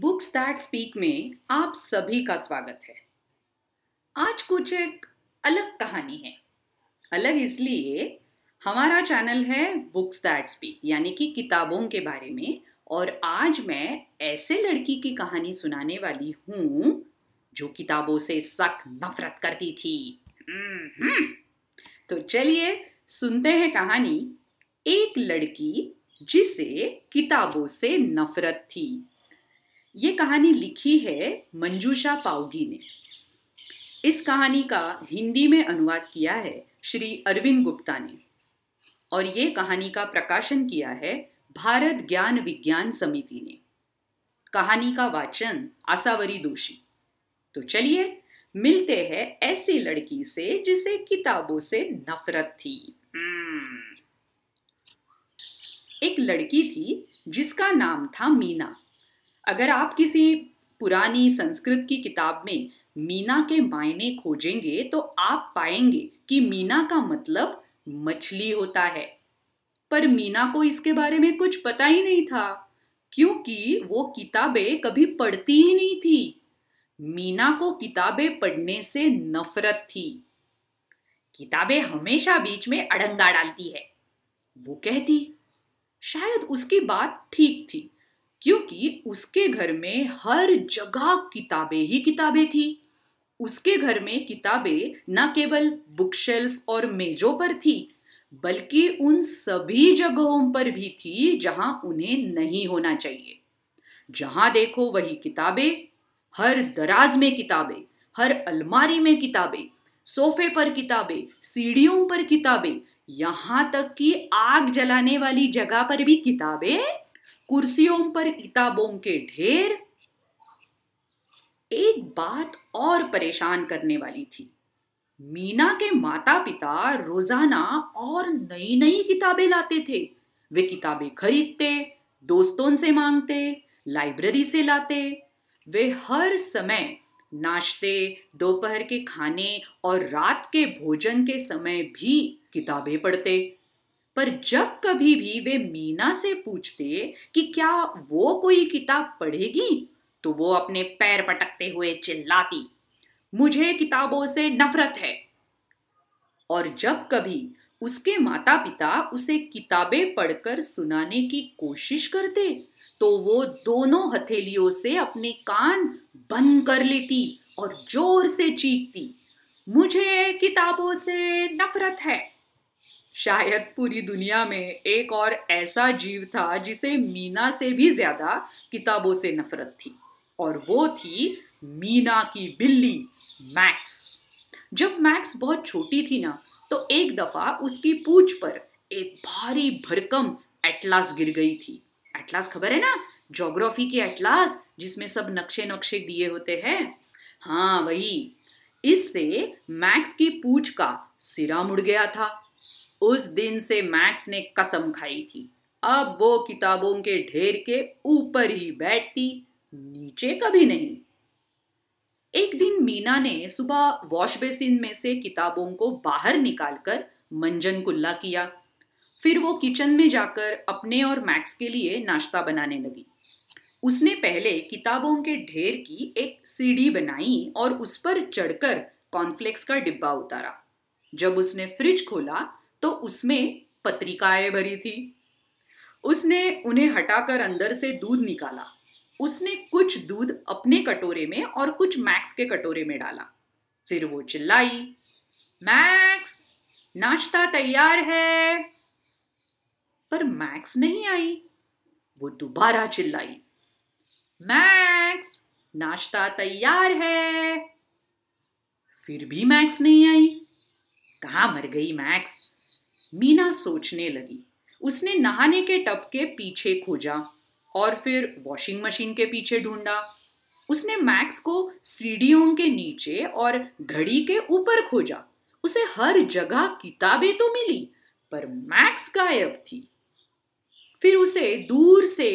Books that speak में आप सभी का स्वागत है आज कुछ एक अलग कहानी है अलग इसलिए हमारा चैनल है बुक्स दैट स्पीक यानी कि किताबों के बारे में और आज मैं ऐसे लड़की की कहानी सुनाने वाली हूं जो किताबों से सख्त नफरत करती थी तो चलिए सुनते हैं कहानी एक लड़की जिसे किताबों से नफरत थी ये कहानी लिखी है मंजूषा पाउगी ने इस कहानी का हिंदी में अनुवाद किया है श्री अरविंद गुप्ता ने और ये कहानी का प्रकाशन किया है भारत ज्ञान विज्ञान समिति ने कहानी का वाचन आसावरी दोषी तो चलिए मिलते हैं ऐसी लड़की से जिसे किताबों से नफरत थी हम्म। एक लड़की थी जिसका नाम था मीना अगर आप किसी पुरानी संस्कृत की किताब में मीना के मायने खोजेंगे तो आप पाएंगे कि मीना का मतलब मछली होता है पर मीना को इसके बारे में कुछ पता ही नहीं था क्योंकि वो किताबें कभी पढ़ती ही नहीं थी मीना को किताबें पढ़ने से नफरत थी किताबें हमेशा बीच में अड़ंगा डालती है वो कहती शायद उसकी बात ठीक थी क्योंकि उसके घर में हर जगह किताबें ही किताबें थी उसके घर में किताबें न केवल बुक शेल्फ और मेजों पर थी बल्कि उन सभी जगहों पर भी थी जहां उन्हें नहीं होना चाहिए जहां देखो वही किताबें हर दराज में किताबें हर अलमारी में किताबें सोफे पर किताबें सीढ़ियों पर किताबें यहां तक कि आग जलाने वाली जगह पर भी किताबें कुर्सियों पर किताबों के ढेर एक बात और परेशान करने वाली थी मीना के माता पिता रोजाना और नई नई किताबें लाते थे वे किताबें खरीदते दोस्तों से मांगते लाइब्रेरी से लाते वे हर समय नाश्ते दोपहर के खाने और रात के भोजन के समय भी किताबें पढ़ते पर जब कभी भी वे मीना से पूछते कि क्या वो कोई किताब पढ़ेगी तो वो अपने पैर पटकते हुए चिल्लाती मुझे किताबों से नफरत है और जब कभी उसके माता पिता उसे किताबें पढ़कर सुनाने की कोशिश करते तो वो दोनों हथेलियों से अपने कान बंद कर लेती और जोर से चीखती मुझे किताबों से नफरत है शायद पूरी दुनिया में एक और ऐसा जीव था जिसे मीना से भी ज्यादा किताबों से नफरत थी और वो थी मीना की बिल्ली मैक्स जब मैक्स बहुत छोटी थी ना तो एक दफा उसकी पूछ पर एक भारी भरकम एटलास गिर गई थी एटलास खबर है ना जोग्राफी के एटलास जिसमें सब नक्शे नक्शे दिए होते हैं हाँ वही इससे मैक्स की पूछ का सिरा मुड़ गया था उस दिन से मैक्स ने कसम खाई थी अब वो किताबों के ढेर के ऊपर ही बैठती नीचे कभी नहीं एक दिन मीना ने सुबह वॉश बेसिन में से किताबों को बाहर निकालकर मंजन कुल्ला किया फिर वो किचन में जाकर अपने और मैक्स के लिए नाश्ता बनाने लगी उसने पहले किताबों के ढेर की एक सीढ़ी बनाई और उस पर चढ़कर कॉर्नफ्लेक्स का डिब्बा उतारा जब उसने फ्रिज खोला तो उसमें पत्रिकाएं भरी थी उसने उन्हें हटाकर अंदर से दूध निकाला उसने कुछ दूध अपने कटोरे में और कुछ मैक्स के कटोरे में डाला फिर वो चिल्लाई मैक्स नाश्ता तैयार है पर मैक्स नहीं आई वो दोबारा चिल्लाई मैक्स नाश्ता तैयार है फिर भी मैक्स नहीं आई कहा मर गई मैक्स मीना सोचने लगी उसने नहाने के टब के पीछे खोजा और फिर वॉशिंग मशीन के पीछे ढूंढा उसने मैक्स को सीढ़ियों के नीचे और घड़ी के ऊपर खोजा उसे हर जगह किताबें तो मिली पर मैक्स गायब थी फिर उसे दूर से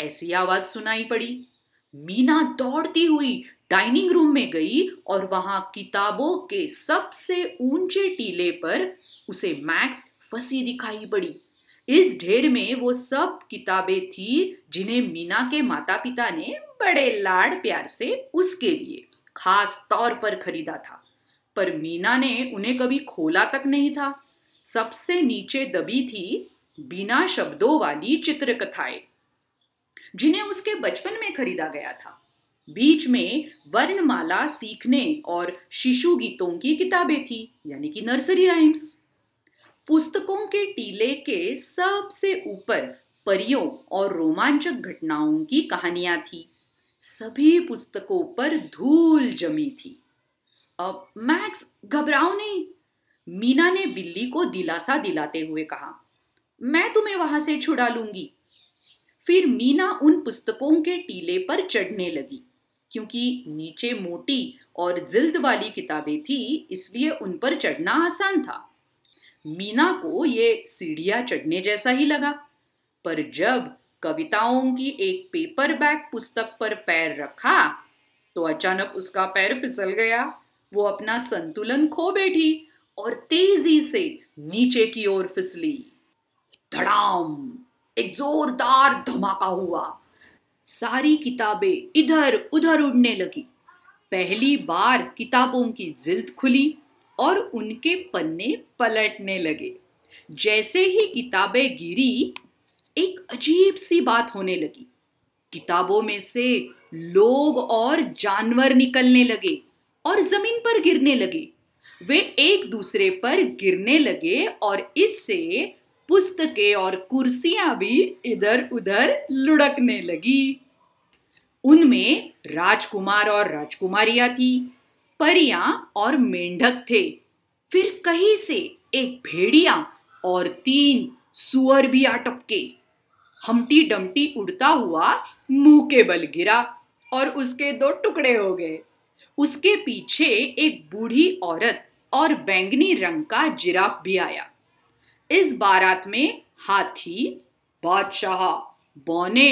ऐसी आवाज सुनाई पड़ी मीना दौड़ती हुई डाइनिंग रूम में गई और वहां किताबों के सबसे ऊंचे टीले पर उसे मैक्स फंसी दिखाई पड़ी इस ढेर में वो सब किताबें थी जिन्हें मीना के माता पिता ने बड़े लाड़ प्यार से उसके लिए खास तौर पर खरीदा था पर मीना ने उन्हें कभी खोला तक नहीं था सबसे नीचे दबी थी बिना शब्दों वाली चित्रकथाएं जिन्हें उसके बचपन में खरीदा गया था बीच में वर्णमाला सीखने और शिशु गीतों की किताबें थी यानी कि नर्सरी राइम्स पुस्तकों के टीले के सबसे ऊपर परियों और रोमांचक घटनाओं की कहानियां थी सभी पुस्तकों पर धूल जमी थी अब मैक्स घबराओ नहीं मीना ने बिल्ली को दिलासा दिलाते हुए कहा मैं तुम्हें वहां से छुड़ा लूंगी फिर मीना उन पुस्तकों के टीले पर चढ़ने लगी क्योंकि नीचे मोटी और जिल्द वाली किताबें थी इसलिए उन पर चढ़ना आसान था मीना को ये सीढ़ियां चढ़ने जैसा ही लगा पर जब कविताओं की एक पेपरबैक पुस्तक पर पैर रखा तो अचानक उसका पैर फिसल गया वो अपना संतुलन खो बैठी और तेजी से नीचे की ओर फिसली धड़ाम एक जोरदार धमाका हुआ सारी किताबें इधर उधर उड़ने लगी पहली बार किताबों की जिल्द खुली और उनके पन्ने पलटने लगे जैसे ही किताबें गिरी एक अजीब सी बात होने लगी किताबों में से लोग और जानवर निकलने लगे और जमीन पर गिरने लगे वे एक दूसरे पर गिरने लगे और इससे पुस्तकें और कुर्सियां भी इधर उधर लुढ़कने लगी उनमें राजकुमार और राजकुमारियां थी परियां और मेंढक थे फिर कहीं से एक भेड़िया और तीन सुअर भी आ टपके हमटी डमटी उड़ता हुआ मुंह के बल गिरा और उसके दो टुकड़े हो गए उसके पीछे एक बूढ़ी औरत और बैंगनी रंग का जिराफ भी आया इस बारात में हाथी बादशाह बौने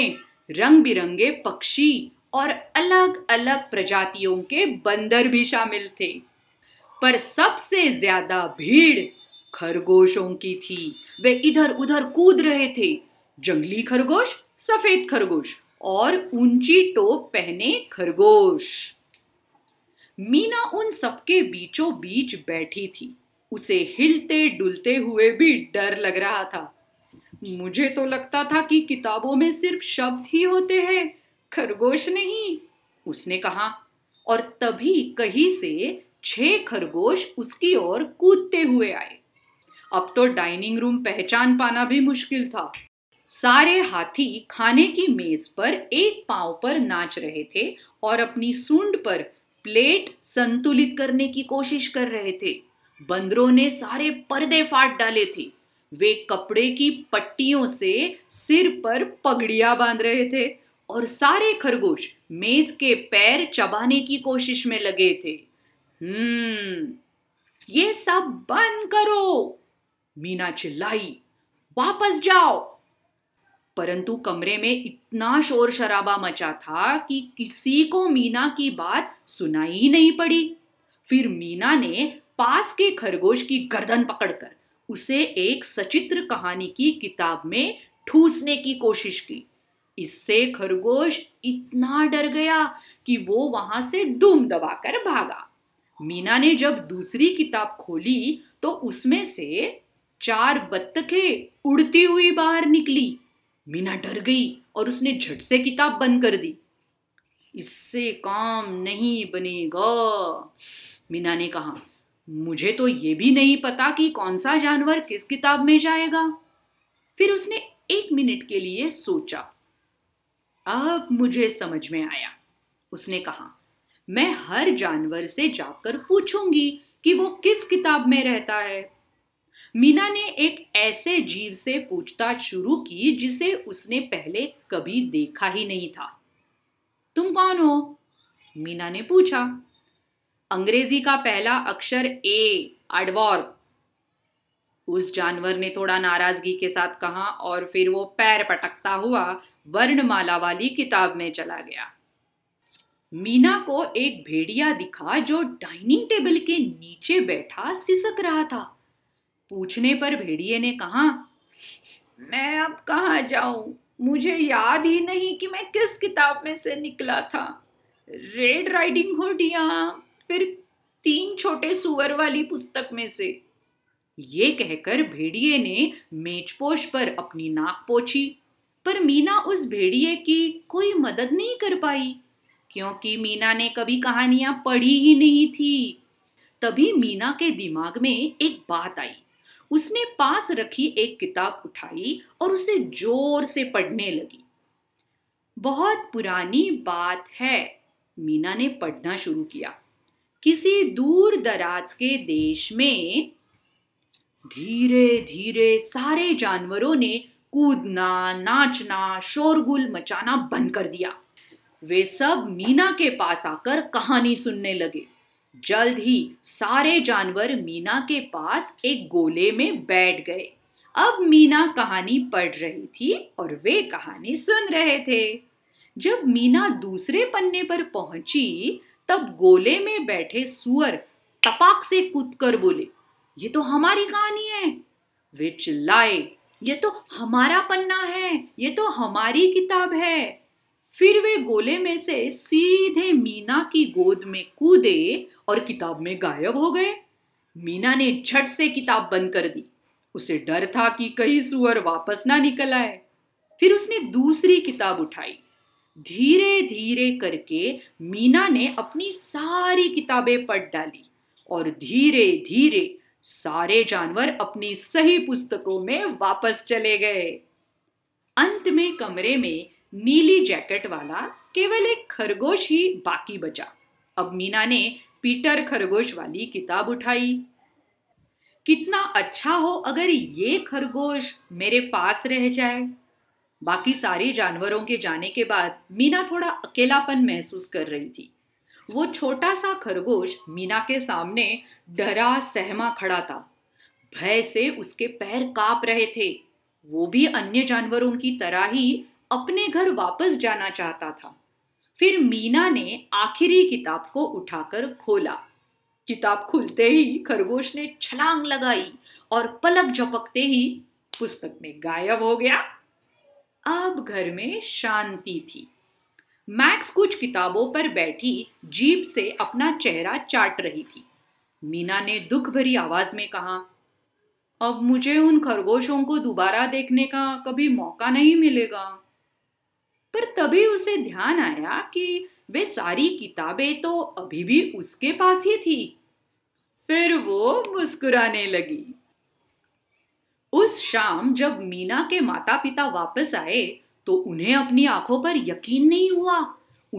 रंग बिरंगे पक्षी और अलग अलग प्रजातियों के बंदर भी शामिल थे पर सबसे ज्यादा भीड़ खरगोशों की थी वे इधर उधर कूद रहे थे जंगली खरगोश सफेद खरगोश और ऊंची टोप पहने खरगोश मीना उन सबके बीचों बीच बैठी थी उसे हिलते डुलते हुए भी डर लग रहा था मुझे तो लगता था कि किताबों में सिर्फ शब्द ही होते हैं खरगोश नहीं उसने कहा और तभी कहीं से छह खरगोश उसकी ओर कूदते हुए आए अब तो डाइनिंग रूम पहचान पाना भी मुश्किल था सारे हाथी खाने की मेज पर एक पांव पर नाच रहे थे और अपनी सूंड पर प्लेट संतुलित करने की कोशिश कर रहे थे बंदरों ने सारे पर्दे फाट डाले थे वे कपड़े की पट्टियों से सिर पर पगड़ियां बांध रहे थे और सारे खरगोश मेज के पैर चबाने की कोशिश में लगे थे हम्म ये सब बंद करो मीना चिल्लाई वापस जाओ परंतु कमरे में इतना शोर शराबा मचा था कि किसी को मीना की बात सुनाई ही नहीं पड़ी फिर मीना ने पास के खरगोश की गर्दन पकड़कर उसे एक सचित्र कहानी की किताब में ठूसने की कोशिश की इससे खरगोश इतना डर गया कि वो वहां से दुम दबाकर भागा मीना ने जब दूसरी किताब खोली तो उसमें से चार बत्तखे उड़ती हुई बाहर निकली मीना डर गई और उसने झट से किताब बंद कर दी इससे काम नहीं बनेगा मीना ने कहा मुझे तो ये भी नहीं पता कि कौन सा जानवर किस किताब में जाएगा फिर उसने एक मिनट के लिए सोचा अब मुझे समझ में आया उसने कहा मैं हर जानवर से जाकर पूछूंगी कि वो किस किताब में रहता है मीना ने एक ऐसे जीव से पूछताछ शुरू की जिसे उसने पहले कभी देखा ही नहीं था तुम कौन हो मीना ने पूछा अंग्रेजी का पहला अक्षर ए अडवॉर उस जानवर ने थोड़ा नाराजगी के साथ कहा और फिर वो पैर पटकता हुआ वर्णमाला वाली किताब में चला गया मीना को एक भेड़िया दिखा जो डाइनिंग टेबल के नीचे बैठा सिसक रहा था पूछने पर भेड़िए ने कहा मैं अब कहा जाऊं मुझे याद ही नहीं कि मैं किस किताब में से निकला था रेड राइडिंग हुड या फिर तीन छोटे सुअर वाली पुस्तक में से ये कहकर भेड़िए ने मेजपोश पर अपनी नाक पोछी पर मीना उस भेड़िए की कोई मदद नहीं कर पाई क्योंकि मीना ने कभी कहानियां पढ़ी ही नहीं थी तभी मीना के दिमाग में एक बात आई उसने पास रखी एक किताब उठाई और उसे जोर से पढ़ने लगी बहुत पुरानी बात है मीना ने पढ़ना शुरू किया किसी दूर दराज के देश में धीरे धीरे सारे जानवरों ने कूदना नाचना शोरगुल मचाना बंद कर दिया वे सब मीना के पास आकर कहानी सुनने लगे जल्द ही सारे जानवर मीना के पास एक गोले में बैठ गए अब मीना कहानी पढ़ रही थी और वे कहानी सुन रहे थे जब मीना दूसरे पन्ने पर पहुंची तब गोले में बैठे सुअर टपाक से कूद कर बोले ये तो हमारी कहानी है वे चिल्लाए ये तो हमारा पन्ना है ये तो हमारी किताब है फिर वे गोले में से सीधे मीना की गोद में कूदे और किताब में गायब हो गए मीना ने झट से किताब बंद कर दी उसे डर था कि कहीं सुअर वापस ना निकल आए फिर उसने दूसरी किताब उठाई धीरे धीरे करके मीना ने अपनी सारी किताबें पढ़ डाली और धीरे धीरे सारे जानवर अपनी सही पुस्तकों में वापस चले गए अंत में कमरे में नीली जैकेट वाला केवल एक खरगोश ही बाकी बचा अब मीना ने पीटर खरगोश वाली किताब उठाई कितना अच्छा हो अगर ये खरगोश मेरे पास रह जाए बाकी सारे जानवरों के जाने के बाद मीना थोड़ा अकेलापन महसूस कर रही थी वो छोटा सा खरगोश मीना के सामने डरा सहमा खड़ा था भय से उसके पैर कांप रहे थे वो भी अन्य जानवरों की तरह ही अपने घर वापस जाना चाहता था फिर मीना ने आखिरी किताब को उठाकर खोला किताब खुलते ही खरगोश ने छलांग लगाई और पलक झपकते ही पुस्तक में गायब हो गया अब घर में शांति थी मैक्स कुछ किताबों पर बैठी जीप से अपना चेहरा चाट रही थी मीना ने दुख भरी आवाज में कहा अब मुझे उन खरगोशों को दोबारा देखने का कभी मौका नहीं मिलेगा पर तभी उसे ध्यान आया कि वे सारी किताबें तो अभी भी उसके पास ही थी फिर वो मुस्कुराने लगी उस शाम जब मीना के माता पिता वापस आए तो उन्हें अपनी आंखों पर यकीन नहीं हुआ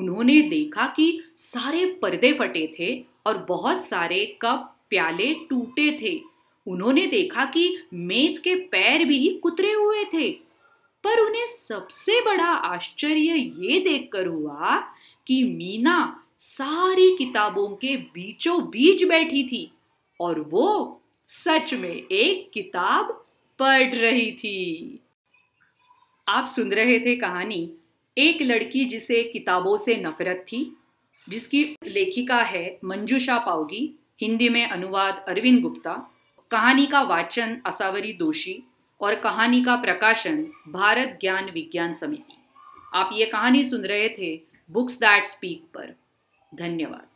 उन्होंने देखा कि सारे पर्दे फटे थे और बहुत सारे कप प्याले टूटे थे उन्होंने देखा कि मेज के पैर भी कुतरे हुए थे पर उन्हें सबसे बड़ा आश्चर्य ये देखकर हुआ कि मीना सारी किताबों के बीचों बीच बैठी थी और वो सच में एक किताब पढ़ रही थी आप सुन रहे थे कहानी एक लड़की जिसे किताबों से नफरत थी जिसकी लेखिका है मंजूषा पाओगी हिंदी में अनुवाद अरविंद गुप्ता कहानी का वाचन असावरी दोषी और कहानी का प्रकाशन भारत ज्ञान विज्ञान समिति आप ये कहानी सुन रहे थे बुक्स दैट स्पीक पर धन्यवाद